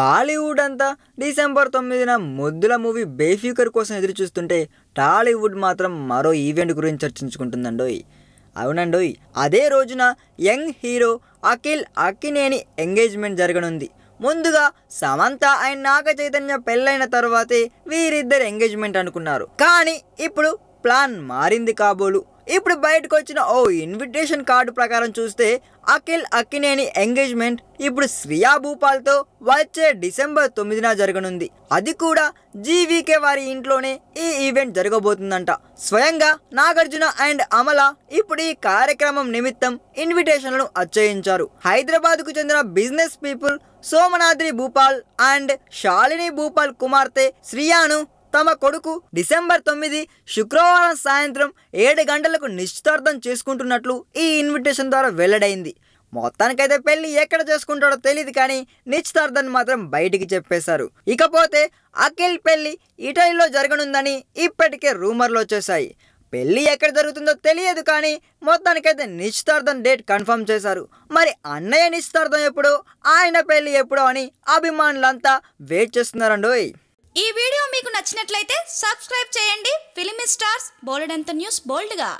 బాలీవుడ్ అంతా డిసెంబర్ తొమ్మిదిన ముద్దుల మూవీ బేఫ్యూకర్ కోసం ఎదురు చూస్తుంటే టాలీవుడ్ మాత్రం మరో ఈవెంట్ గురించి చర్చించుకుంటుందండోయ్ అవునండోయ్ అదే రోజున young hero Akhil Akkineni engagement జరగనుంది ముందుగా సమంత అండ్ నాగ చైతన్య పెళ్ళైన తర్వాతే వీరిద్దరు ఎంగేజ్మెంట్ అనుకున్నారు కానీ ఇప్పుడు ప్లాన్ మారింది కాబోలు ఇప్పుడు బయటకు వచ్చిన ఓ ఇన్విటేషన్ కార్డు ప్రకారం చూస్తే అఖిల్ అక్కినేని ఎంగేజ్మెంట్ ఇప్పుడు శ్రియా భూపాల్తో వచ్చే డిసెంబర్ తొమ్మిదిన జరగనుంది అది కూడా జీవీకే వారి ఇంట్లోనే ఈ ఈవెంట్ జరగబోతుందంట స్వయంగా నాగార్జున అండ్ అమల ఇప్పుడు ఈ కార్యక్రమం నిమిత్తం ఇన్విటేషన్లను అచ్చయించారు హైదరాబాద్కు చెందిన business people Somanadri Bhupal and Shalini Bhupal కుమార్తె శ్రియాను తమ కొడుకు డిసెంబర్ తొమ్మిది శుక్రవారం సాయంత్రం ఏడు గంటలకు నిశ్చితార్థం చేసుకుంటున్నట్లు ఈ ఇన్విటేషన్ ద్వారా వెల్లడైంది మొత్తానికైతే పెళ్లి ఎక్కడ చేసుకుంటాడో తెలియదు కానీ నిశ్చితార్థాన్ని మాత్రం బయటికి చెప్పేశారు ఇకపోతే అఖిల్ పెళ్లి ఇటలీలో జరగనుందని ఇప్పటికే రూమర్లు వచ్చేశాయి పెళ్లి ఎక్కడ జరుగుతుందో తెలియదు కానీ మొత్తానికైతే నిశ్చితార్థం డేట్ కన్ఫర్మ్ చేశారు మరి అన్నయ్య నిశ్చితార్థం ఎప్పుడో ఆయన పెళ్లి ఎప్పుడో అని అభిమానులంతా వెయిట్ చేస్తున్నారండోయ్ ఈ వీడియో మీకు నచ్చినట్లయితే సబ్స్క్రైబ్ చేయండి ఫిలిమి స్టార్స్ బోల్డ్ అంత న్యూస్ బోల్డ్గా